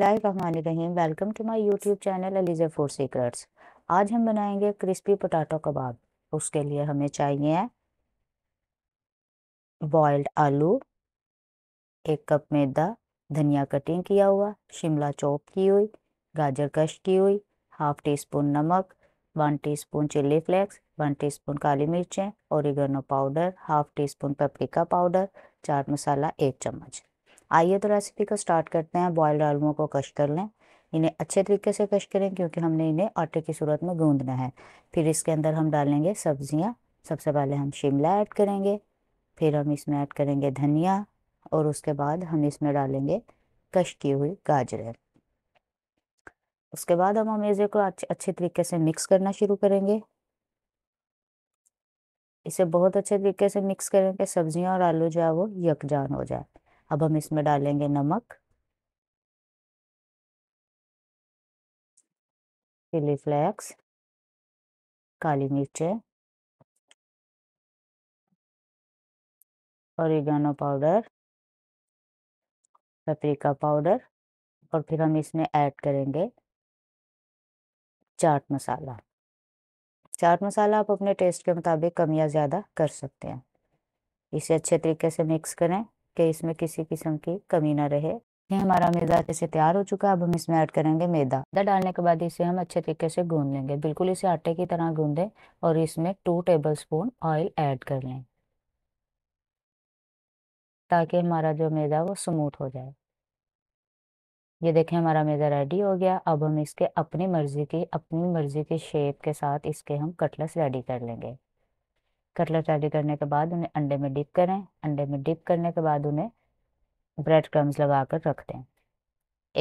welcome to my YouTube channel Alizeh four secrets आज हम बनाएंगे क्रिस्पी पोटैटो कबाब उसके लिए हमें चाहिए बॉयल्ड आलू एक कप मैदा धनिया कटिंग किया हुआ शिमला चॉप की हुई गाजर कश की हुई हाफ टी स्पून नमक one teaspoon chilli flakes one spoon काली मिर्चें oregano powder half teaspoon paprika powder chaat masala एक चम्मच आइए तो रेसिपी को स्टार्ट करते हैं बॉयल्ड आलुओं को कश कर लें इन्हें अच्छे तरीके से कश करें क्योंकि हमने इन्हें आटे की सूरत में गूंदना है फिर इसके अंदर हम डालेंगे सब्जियां सबसे पहले हम शिमला ऐड करेंगे फिर हम इसमें ऐड करेंगे धनिया और उसके बाद हम इसमें डालेंगे कश की हुई गाजरें उसके बाद हम अमेजे को अच्छे तरीके से मिक्स करना शुरू करेंगे इसे बहुत अच्छे तरीके से मिक्स करेंगे सब्जियाँ सब्जियां और आलू जो है वो यकजान हो जाए अब हम इसमें डालेंगे नमक चिली फ्लेक्स काली मिर्चें औरिगानो पाउडर पेपरिका पाउडर और फिर हम इसमें ऐड करेंगे चाट मसाला चाट मसाला आप अपने टेस्ट के मुताबिक कम या ज़्यादा कर सकते हैं इसे अच्छे तरीके से मिक्स करें कि इसमें किसी किस्म की कमी ना रहे ये हमारा मैदा अच्छे से तैयार हो चुका है अब हम इसमें ऐड करेंगे मैदा मैदा डालने के बाद इसे हम अच्छे तरीके से गूंद लेंगे बिल्कुल इसे आटे की तरह गूंदें और इसमें two tablespoon oil add कर लें ताकि हमारा जो मैदा वो स्मूथ हो जाए ये देखें हमारा मैदा रेडी हो गया अब हम इसके अपनी मर्ज़ी की अपनी मर्ज़ी के शेप के साथ इसके हम कटलेस रेडी कर लेंगे कटलेट रेडी करने के बाद उन्हें अंडे में डिप करें अंडे में डिप करने के बाद उन्हें ब्रेड क्रम्स लगा कर रख दें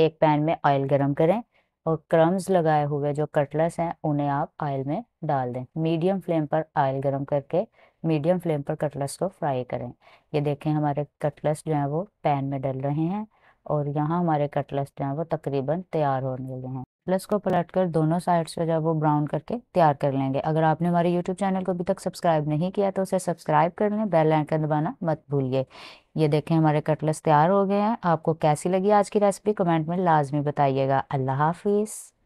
एक पैन में ऑयल गर्म करें और क्रम्स लगाए हुए जो कटलेट्स हैं उन्हें आप ऑयल में डाल दें मीडियम फ्लेम पर ऑयल गर्म करके मीडियम फ्लेम पर कटलेट्स को फ्राई करें ये देखें हमारे कटलेट्स जो हैं वो पैन में डल रहे हैं और यहाँ हमारे कटलेट्स जो हैं वो तकरीबन तैयार होने लगे हैं प्लस को पलट कर दोनों साइड्स से जब वो ब्राउन करके तैयार कर लेंगे अगर आपने हमारे यूट्यूब चैनल को अभी तक सब्सक्राइब नहीं किया तो उसे सब्सक्राइब कर लें बेल आइकन दबाना मत भूलिए ये देखें हमारे कटलेस तैयार हो गए हैं आपको कैसी लगी आज की रेसिपी कमेंट में लाजमी बताइएगा अल्लाह हाफिज़